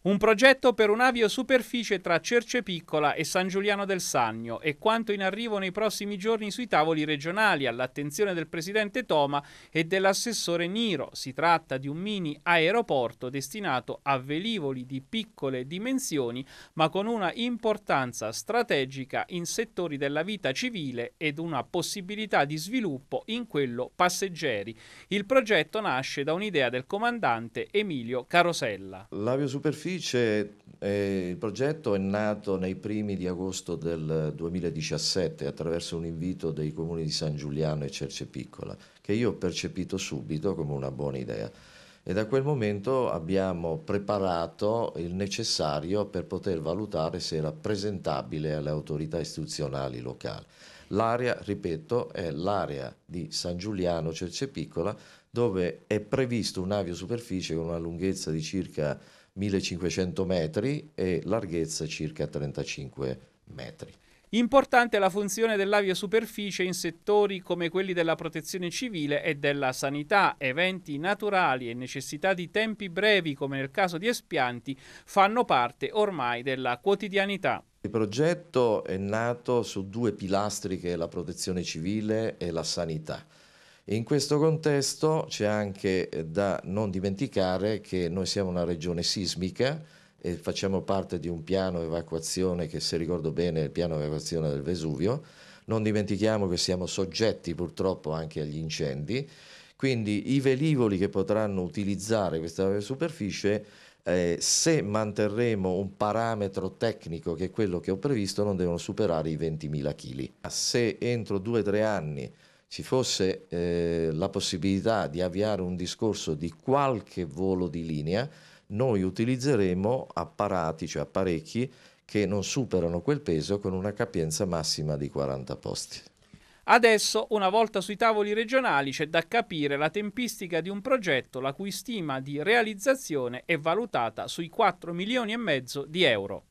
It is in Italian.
Un progetto per un'aviosuperficie tra Cercepiccola e San Giuliano del Sannio e quanto in arrivo nei prossimi giorni sui tavoli regionali all'attenzione del presidente Toma e dell'assessore Niro. Si tratta di un mini aeroporto destinato a velivoli di piccole dimensioni ma con una importanza strategica in settori della vita civile ed una possibilità di sviluppo in quello passeggeri. Il progetto nasce da un'idea del comandante Emilio Carosella. L'aviosuperficie superficie, eh, il progetto è nato nei primi di agosto del 2017 attraverso un invito dei comuni di San Giuliano e Cerce che io ho percepito subito come una buona idea e da quel momento abbiamo preparato il necessario per poter valutare se era presentabile alle autorità istituzionali locali. L'area, ripeto, è l'area di San Giuliano Cercepiccola dove è previsto un avio con una lunghezza di circa 1500 metri e larghezza circa 35 metri. Importante è la funzione dell'avia superficie in settori come quelli della protezione civile e della sanità. Eventi naturali e necessità di tempi brevi, come nel caso di espianti, fanno parte ormai della quotidianità. Il progetto è nato su due pilastri che è la protezione civile e la sanità. In questo contesto c'è anche da non dimenticare che noi siamo una regione sismica, e facciamo parte di un piano evacuazione che se ricordo bene è il piano evacuazione del Vesuvio. Non dimentichiamo che siamo soggetti purtroppo anche agli incendi, quindi i velivoli che potranno utilizzare questa superficie eh, se manterremo un parametro tecnico che è quello che ho previsto non devono superare i 20.000 kg. Se entro 2-3 anni ci fosse eh, la possibilità di avviare un discorso di qualche volo di linea, noi utilizzeremo apparati, cioè apparecchi, che non superano quel peso con una capienza massima di 40 posti. Adesso, una volta sui tavoli regionali, c'è da capire la tempistica di un progetto la cui stima di realizzazione è valutata sui 4 milioni e mezzo di euro.